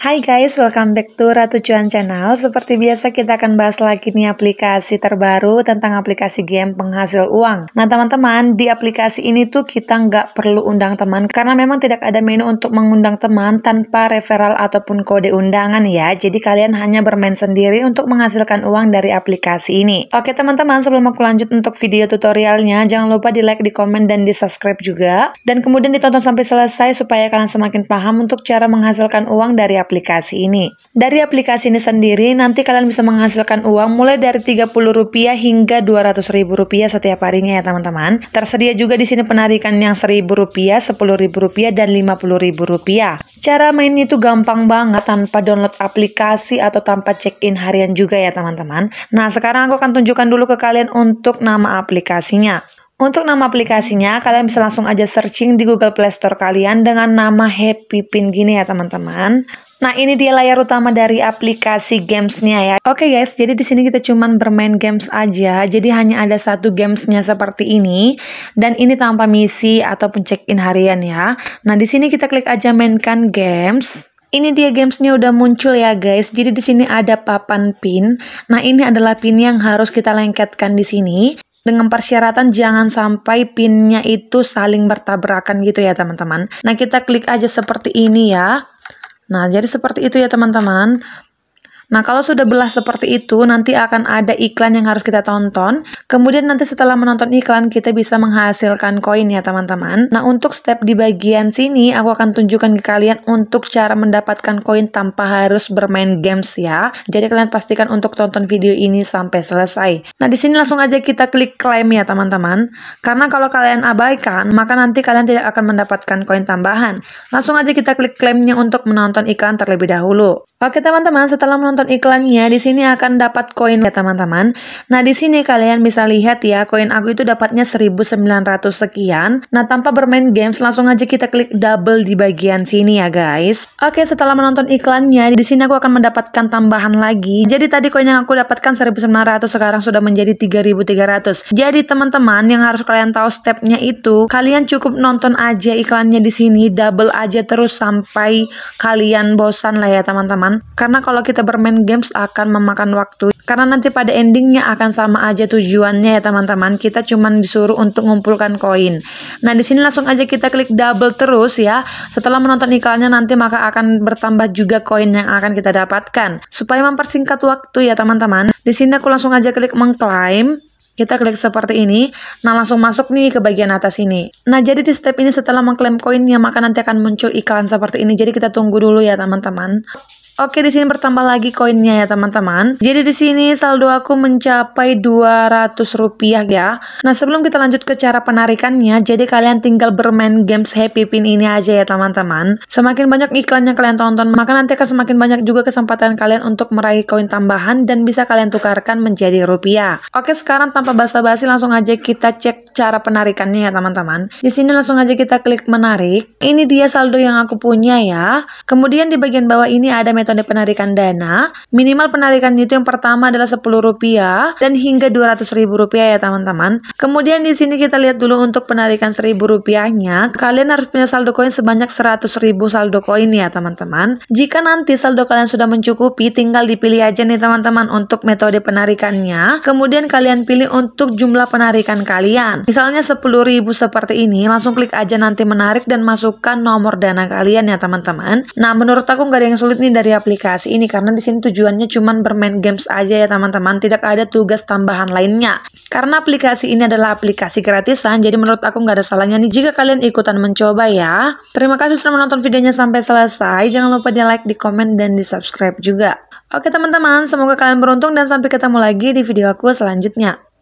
Hai guys, welcome back to Ratu Cuan Channel. Seperti biasa kita akan bahas lagi nih aplikasi terbaru tentang aplikasi game penghasil uang. Nah teman-teman, di aplikasi ini tuh kita nggak perlu undang teman karena memang tidak ada menu untuk mengundang teman tanpa referral ataupun kode undangan ya. Jadi kalian hanya bermain sendiri untuk menghasilkan uang dari aplikasi ini. Oke teman-teman, sebelum aku lanjut untuk video tutorialnya, jangan lupa di like, di komen, dan di subscribe juga. Dan kemudian ditonton sampai selesai supaya kalian semakin paham untuk cara menghasilkan uang dari dari aplikasi ini. Dari aplikasi ini sendiri, nanti kalian bisa menghasilkan uang mulai dari Rp30 hingga Rp200.000 setiap harinya ya teman-teman. Tersedia juga di sini penarikan yang Rp1.000, Rp10.000, dan Rp50.000. Cara mainnya itu gampang banget tanpa download aplikasi atau tanpa check-in harian juga ya teman-teman. Nah sekarang aku akan tunjukkan dulu ke kalian untuk nama aplikasinya. Untuk nama aplikasinya, kalian bisa langsung aja searching di Google Play Store kalian dengan nama Happy Pin gini ya teman-teman. Nah ini dia layar utama dari aplikasi gamesnya ya. Oke okay guys, jadi di sini kita cuman bermain games aja. Jadi hanya ada satu gamesnya seperti ini dan ini tanpa misi ataupun check-in harian ya. Nah di sini kita klik aja mainkan games. Ini dia gamesnya udah muncul ya guys. Jadi di sini ada papan pin. Nah ini adalah pin yang harus kita lengketkan di sini dengan persyaratan jangan sampai pinnya itu saling bertabrakan gitu ya teman-teman. Nah kita klik aja seperti ini ya. Nah jadi seperti itu ya teman-teman. Nah, kalau sudah belah seperti itu, nanti akan ada iklan yang harus kita tonton. Kemudian nanti setelah menonton iklan, kita bisa menghasilkan koin ya, teman-teman. Nah, untuk step di bagian sini, aku akan tunjukkan ke kalian untuk cara mendapatkan koin tanpa harus bermain games ya. Jadi, kalian pastikan untuk tonton video ini sampai selesai. Nah, di sini langsung aja kita klik claim ya, teman-teman. Karena kalau kalian abaikan, maka nanti kalian tidak akan mendapatkan koin tambahan. Langsung aja kita klik claimnya untuk menonton iklan terlebih dahulu. Oke, teman-teman, setelah menonton nonton iklannya, di sini akan dapat koin ya teman-teman. Nah, di sini kalian bisa lihat ya, koin aku itu dapatnya 1900 sekian. Nah, tanpa bermain games, langsung aja kita klik double di bagian sini ya guys. Oke, setelah menonton iklannya, di sini aku akan mendapatkan tambahan lagi. Jadi tadi koin yang aku dapatkan 1900 sekarang sudah menjadi 3300. Jadi teman-teman yang harus kalian tahu stepnya itu, kalian cukup nonton aja iklannya di sini, double aja terus sampai kalian bosan lah ya teman-teman. Karena kalau kita bermain main games akan memakan waktu karena nanti pada endingnya akan sama aja tujuannya ya teman-teman kita cuman disuruh untuk ngumpulkan koin nah di sini langsung aja kita klik double terus ya setelah menonton iklannya nanti maka akan bertambah juga koin yang akan kita dapatkan supaya mempersingkat waktu ya teman-teman di sini aku langsung aja klik mengklaim kita klik seperti ini, nah langsung masuk nih ke bagian atas ini. Nah jadi di step ini setelah mengklaim koinnya maka nanti akan muncul iklan seperti ini, jadi kita tunggu dulu ya teman-teman. Oke, di sini bertambah lagi koinnya ya, teman-teman. Jadi di sini saldo aku mencapai Rp200 ya. Nah, sebelum kita lanjut ke cara penarikannya, jadi kalian tinggal bermain games Happy Pin ini aja ya, teman-teman. Semakin banyak iklan yang kalian tonton, maka nanti akan semakin banyak juga kesempatan kalian untuk meraih koin tambahan dan bisa kalian tukarkan menjadi rupiah. Oke, sekarang tanpa basa-basi langsung aja kita cek cara penarikannya ya, teman-teman. Di sini langsung aja kita klik menarik. Ini dia saldo yang aku punya ya. Kemudian di bagian bawah ini ada metode penarikan dana, minimal penarikan itu yang pertama adalah rp rupiah dan hingga Rp200.000 ya teman-teman. Kemudian di sini kita lihat dulu untuk penarikan Rp1.000-nya, kalian harus punya saldo koin sebanyak 100.000 saldo koin ya teman-teman. Jika nanti saldo kalian sudah mencukupi, tinggal dipilih aja nih teman-teman untuk metode penarikannya. Kemudian kalian pilih untuk jumlah penarikan kalian. Misalnya 10.000 seperti ini, langsung klik aja nanti menarik dan masukkan nomor dana kalian ya teman-teman. Nah, menurut aku nggak ada yang sulit nih dari aplikasi ini karena di sini tujuannya cuman bermain games aja ya teman-teman, tidak ada tugas tambahan lainnya. Karena aplikasi ini adalah aplikasi gratisan, jadi menurut aku nggak ada salahnya nih jika kalian ikutan mencoba ya. Terima kasih sudah menonton videonya sampai selesai. Jangan lupa di like, di komen, dan di subscribe juga. Oke teman-teman, semoga kalian beruntung dan sampai ketemu lagi di video aku selanjutnya.